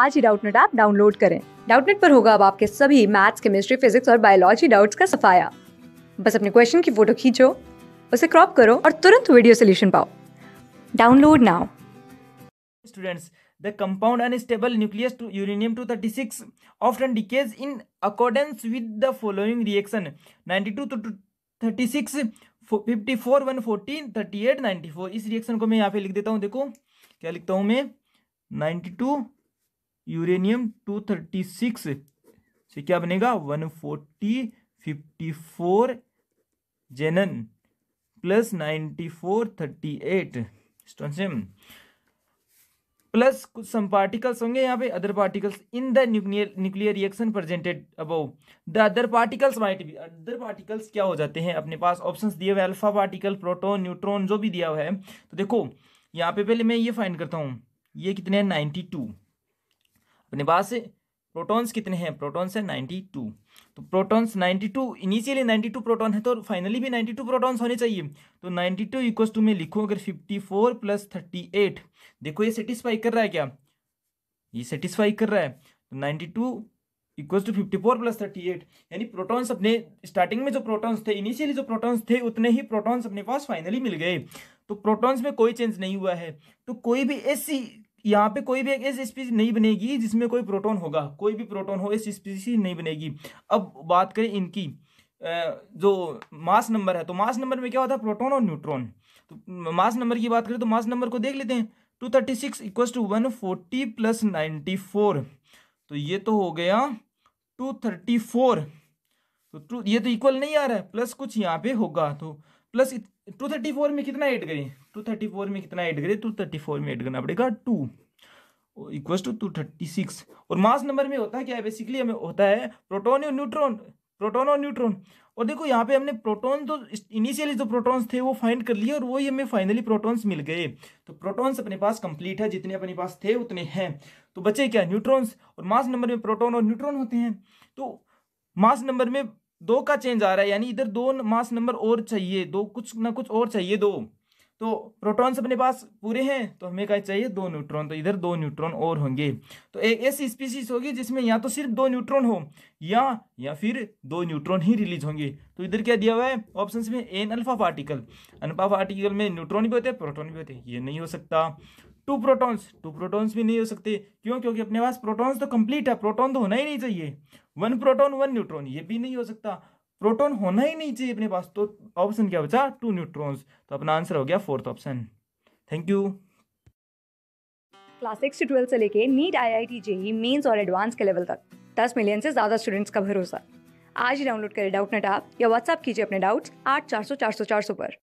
आज ही Doubtnut app download करें डाउटनेट पर होगा अब आपके सभी मैथ्स केमिस्ट्री फिजिक्स और बायोलॉजी डाउट्स का सफाया बस अपने क्वेश्चन की फोटो खींचो उसे क्रॉप करो और तुरंत वीडियो सोल्यूशन पाओ download now students the compound unstable nucleus to uranium 236 often decays in accordance with the following reaction 92 two 36 54 114 38 94 इस रिएक्शन को मैं यहाँ पे लिख देता हूँ देखो क्या लिखता हूँ मैं 92 यूरेनियम टू थर्टी सिक्स से क्या बनेगा one forty fifty four xenon plus ninety four thirty eight plus कुछ सम पार्टिकल्स होंगे यहाँ पे other particles in the nuclear nuclear reaction presented above the other particles might भी अदर पार्टिकल्स क्या हो जाते हैं अपने पास ऑप्शंस दिए हुए अल्फा पार्टिकल प्रोटॉन न्यूट्रॉन जो भी दिया हुआ है तो देखो यहाँ पे पहले मैं ये फाइंड करता हूँ ये कितने हैं नाइन्टी टू अपने पास प्रोटॉन्स कितने हैं प्रोटॉन्स है 92 तो प्रोटॉन्स 92 इनिशियली 92 प्रोटॉन है तो फाइनली भी 92 प्रोटॉन्स होने चाहिए तो 92 टू इक्व टू में लिखूँ अगर 54 फोर प्लस थर्टी देखो ये सेटिस्फाई कर रहा है क्या ये सेटिस्फाई कर रहा है तो 92 two equals to fifty four plus thirty eight यानी प्रोटॉन्स अपने स्टार्टिंग में जो प्रोटॉन्स थे इनिशियली जो प्रोटॉन्स थे उतने ही प्रोटॉन्स अपने पास फाइनली मिल गए तो प्रोटॉन्स में कोई चेंज नहीं हुआ है तो कोई भी ऐसी यहाँ पे कोई भी एक ऐसी स्पीसी नहीं बनेगी जिसमें कोई प्रोटोन होगा कोई भी प्रोटोन हो ऐसी स्पीसी नहीं बनेगी अब बात करें इनकी जो मास नंबर है तो मास नंबर में क्या होता है प्रोटोन और न्यूट्रॉन तो मास नंबर की बात करें तो मास नंबर को देख लेते हैं two thirty six equal to one forty plus ninety four तो ये तो हो गया टू थर्टी फोर तो ये तो इक्वल नहीं आ रहा है प्लस कुछ यहाँ पे होगा तो प्लस टू थर्टी फोर में कितना ऐड करें टू थर्टी फोर में कितना ऐड करें टू थर्टी फोर में ऐड करना पड़ेगा two equal to two thirty six और मास नंबर में होता है क्या है बेसिकली हमें होता है प्रोटोन और न्यूट्रॉन प्रोटोन और न्यूट्रॉन और देखो यहाँ पे हमने प्रोटोन तो इनिशियली जो प्रोटॉन्स थे वो फाइंड कर लिए और वही हमें फाइनली प्रोटॉन्स मिल गए तो प्रोटॉन्स अपने पास कंप्लीट है जितने अपने पास थे उतने हैं तो बचे क्या न्यूट्रॉन्स और मास नंबर में प्रोटोन और न्यूट्रॉन होते हैं तो मास नंबर में दो का चेंज आ रहा है यानी इधर दो मास नंबर और चाहिए दो कुछ ना कुछ और चाहिए दो तो प्रोटॉन्स अपने पास पूरे हैं तो हमें क्या चाहिए दो न्यूट्रॉन तो इधर दो न्यूट्रॉन और होंगे तो एक ऐसी स्पीसीज होगी जिसमें या तो सिर्फ दो न्यूट्रॉन हो या या फिर दो न्यूट्रॉन ही रिलीज होंगे तो इधर क्या दिया हुआ है ऑप्शन में an alpha particle alpha particle में न्यूट्रॉन भी होते हैं प्रोटोन भी होते हैं ये नहीं हो सकता टू प्रोटॉन्स टू प्रोटॉन्स भी नहीं हो सकते क्यों क्योंकि अपने पास प्रोटॉन्स तो कंप्लीट है प्रोटॉन तो होना ही नहीं चाहिए वन प्रोटॉन वन न्यूट्रॉन ये भी नहीं हो सकता प्रोटॉन होना ही नहीं चाहिए अपने पास तो ऑप्शन क्या बचा टू न्यूट्रॉन्स तो अपना आंसर हो गया fourth option thank you class six से ट्वेल्थ से लेके NEET I I T JEE mains और एडवांस के लेवल तक दस मिलियन से ज़्यादा स्टूडेंट्स का भरोसा आज ही डाउनलोड करें डाउट नेट आप या व्हाट्सअप कीजिए अपने डाउट्स आठ चार सौ चार सौ चार सौ पर